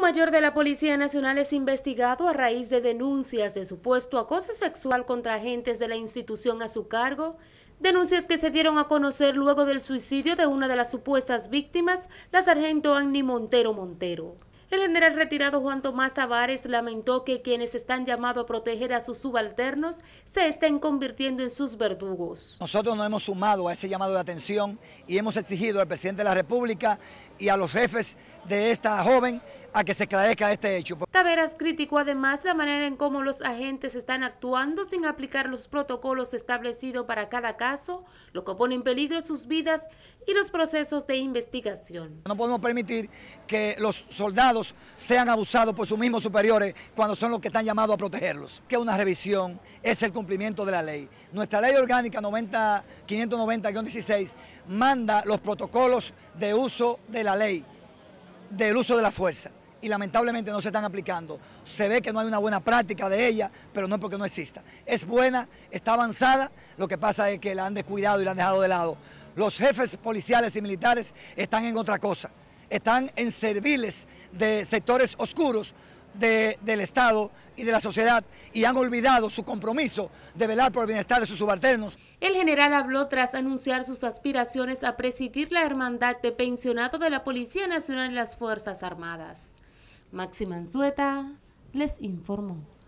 mayor de la Policía Nacional es investigado a raíz de denuncias de supuesto acoso sexual contra agentes de la institución a su cargo, denuncias que se dieron a conocer luego del suicidio de una de las supuestas víctimas, la sargento Annie Montero Montero. El general retirado Juan Tomás Tavares lamentó que quienes están llamados a proteger a sus subalternos se estén convirtiendo en sus verdugos. Nosotros nos hemos sumado a ese llamado de atención y hemos exigido al presidente de la República y a los jefes de esta joven a que se esclarezca este hecho. Taveras criticó además la manera en cómo los agentes están actuando sin aplicar los protocolos establecidos para cada caso, lo que pone en peligro sus vidas y los procesos de investigación. No podemos permitir que los soldados sean abusados por sus mismos superiores cuando son los que están llamados a protegerlos. Que una revisión es el cumplimiento de la ley. Nuestra ley orgánica 590-16 manda los protocolos de uso de la ley, del uso de la fuerza y lamentablemente no se están aplicando. Se ve que no hay una buena práctica de ella, pero no es porque no exista. Es buena, está avanzada, lo que pasa es que la han descuidado y la han dejado de lado. Los jefes policiales y militares están en otra cosa, están en serviles de sectores oscuros del Estado y de la sociedad y han olvidado su compromiso de velar por el bienestar de sus subalternos. El general habló tras anunciar sus aspiraciones a presidir la Hermandad de Pensionados de la Policía Nacional y las Fuerzas Armadas. Máxima Anzueta les informó.